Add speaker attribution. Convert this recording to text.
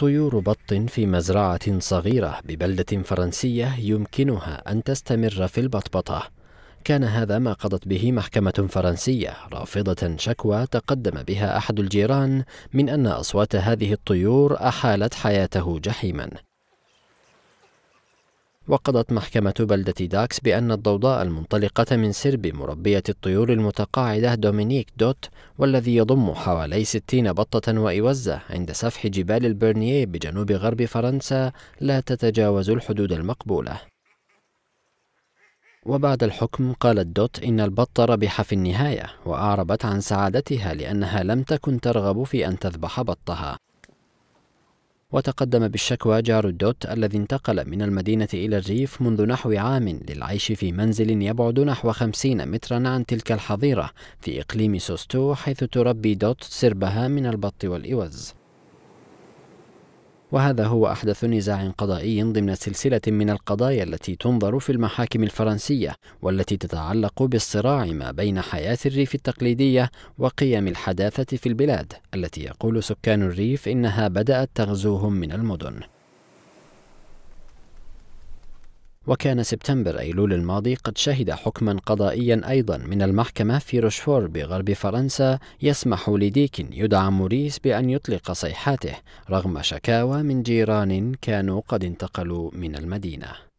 Speaker 1: طيور بط في مزرعة صغيرة ببلدة فرنسية يمكنها أن تستمر في البطبطة. كان هذا ما قضت به محكمة فرنسية رافضة شكوى تقدم بها أحد الجيران من أن أصوات هذه الطيور أحالت حياته جحيما. وقضت محكمة بلدة داكس بأن الضوضاء المنطلقة من سرب مربية الطيور المتقاعدة دومينيك دوت والذي يضم حوالي 60 بطة وإوزة عند سفح جبال البرنيه بجنوب غرب فرنسا لا تتجاوز الحدود المقبولة وبعد الحكم قالت دوت إن البط ربح في النهاية وأعربت عن سعادتها لأنها لم تكن ترغب في أن تذبح بطها وتقدم بالشكوى جار الدوت الذي انتقل من المدينة إلى الريف منذ نحو عام للعيش في منزل يبعد نحو 50 مترا عن تلك الحظيرة في إقليم سوستو حيث تربي دوت سربها من البط والإوز وهذا هو أحدث نزاع قضائي ضمن سلسلة من القضايا التي تنظر في المحاكم الفرنسية والتي تتعلق بالصراع ما بين حياة الريف التقليدية وقيم الحداثة في البلاد التي يقول سكان الريف إنها بدأت تغزوهم من المدن وكان سبتمبر أيلول الماضي قد شهد حكما قضائيا أيضا من المحكمة في روشفور بغرب فرنسا يسمح لديك يدعى موريس بأن يطلق صيحاته رغم شكاوى من جيران كانوا قد انتقلوا من المدينة